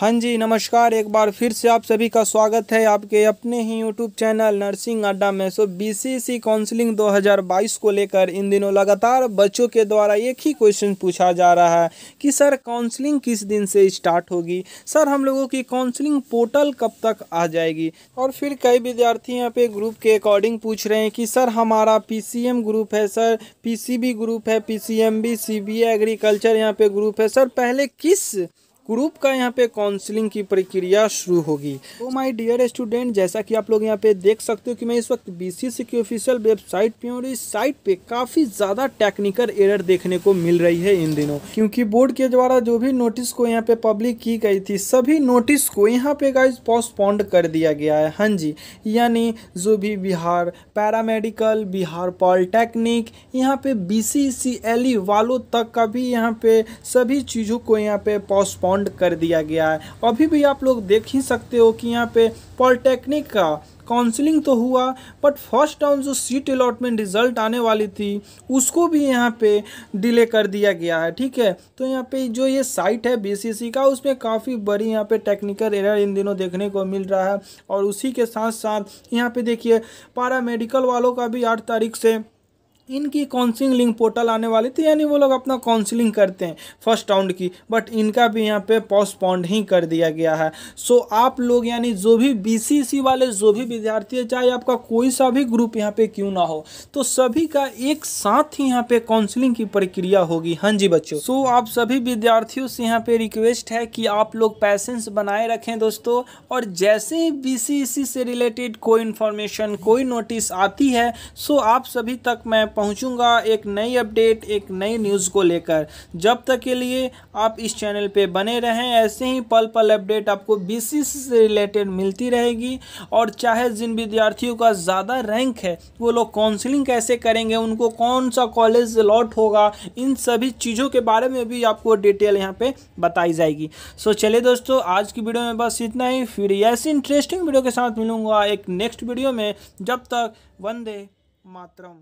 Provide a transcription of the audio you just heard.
हाँ जी नमस्कार एक बार फिर से आप सभी का स्वागत है आपके अपने ही यूट्यूब चैनल नर्सिंग अड्डा में सो बीसीसी काउंसलिंग 2022 को लेकर इन दिनों लगातार बच्चों के द्वारा एक ही क्वेश्चन पूछा जा रहा है कि सर काउंसलिंग किस दिन से स्टार्ट होगी सर हम लोगों की काउंसलिंग पोर्टल कब तक आ जाएगी और फिर कई विद्यार्थी यहाँ पे ग्रुप के अकॉर्डिंग पूछ रहे हैं कि सर हमारा पी ग्रुप है सर पी ग्रुप है पी सी एग्रीकल्चर यहाँ पे ग्रुप है सर पहले किस ग्रुप का यहाँ पे काउंसलिंग की प्रक्रिया शुरू होगी तो माय डियर स्टूडेंट जैसा कि आप लोग यहाँ पे देख सकते हो कि मैं इस वक्त बीसीसी की ऑफिशियल वेबसाइट पे और इस साइट पे काफ़ी ज़्यादा टेक्निकल एरर देखने को मिल रही है इन दिनों क्योंकि बोर्ड के द्वारा जो भी नोटिस को यहाँ पे पब्लिक की गई थी सभी नोटिस को यहाँ पे गाइज पोस्टपोन्ड कर दिया गया है हाँ जी यानी जो भी बिहार पैरामेडिकल बिहार पॉलिटेक्निक यहाँ पे बी सी e वालों तक का भी यहाँ पे सभी चीज़ों को यहाँ पे पोस्टपोन बॉन्ड कर दिया गया है अभी भी आप लोग देख ही सकते हो कि यहाँ पे पॉलिटेक्निक का काउंसलिंग तो हुआ बट फर्स्ट राउंड जो सीट अलॉटमेंट रिजल्ट आने वाली थी उसको भी यहाँ पे डिले कर दिया गया है ठीक है तो यहाँ पे जो ये साइट है बीसीसी का उसमें काफ़ी बड़ी यहाँ पे टेक्निकल एरर इन दिनों देखने को मिल रहा है और उसी के साथ साथ यहाँ पे देखिए पारा मेडिकल वालों का भी आठ तारीख से इनकी काउंसिलिंग पोर्टल आने वाली थी यानी वो लोग अपना काउंसिलिंग करते हैं फर्स्ट राउंड की बट इनका भी यहाँ पे पॉस्टपॉन्ड ही कर दिया गया है सो आप लोग यानी जो भी बीसीसी वाले जो भी विद्यार्थी है चाहे आपका कोई सा भी ग्रुप यहाँ पे क्यों ना हो तो सभी का एक साथ ही यहाँ पे काउंसिलिंग की प्रक्रिया होगी हाँ जी बच्चों सो आप सभी विद्यार्थियों से यहाँ पे रिक्वेस्ट है कि आप लोग पैसेंस बनाए रखें दोस्तों और जैसे ही बी से रिलेटेड कोई इन्फॉर्मेशन कोई नोटिस आती है सो आप सभी तक मैं पहुंचूंगा एक नई अपडेट एक नई न्यूज़ को लेकर जब तक के लिए आप इस चैनल पे बने रहें ऐसे ही पल पल अपडेट आपको बी से रिलेटेड मिलती रहेगी और चाहे जिन विद्यार्थियों का ज़्यादा रैंक है वो लोग काउंसलिंग कैसे करेंगे उनको कौन सा कॉलेज अलॉट होगा इन सभी चीज़ों के बारे में भी आपको डिटेल यहाँ पर बताई जाएगी सो चलिए दोस्तों आज की वीडियो में बस इतना ही फिर ऐसी इंटरेस्टिंग वीडियो के साथ मिलूंगा एक नेक्स्ट वीडियो में जब तक वंदे मातरम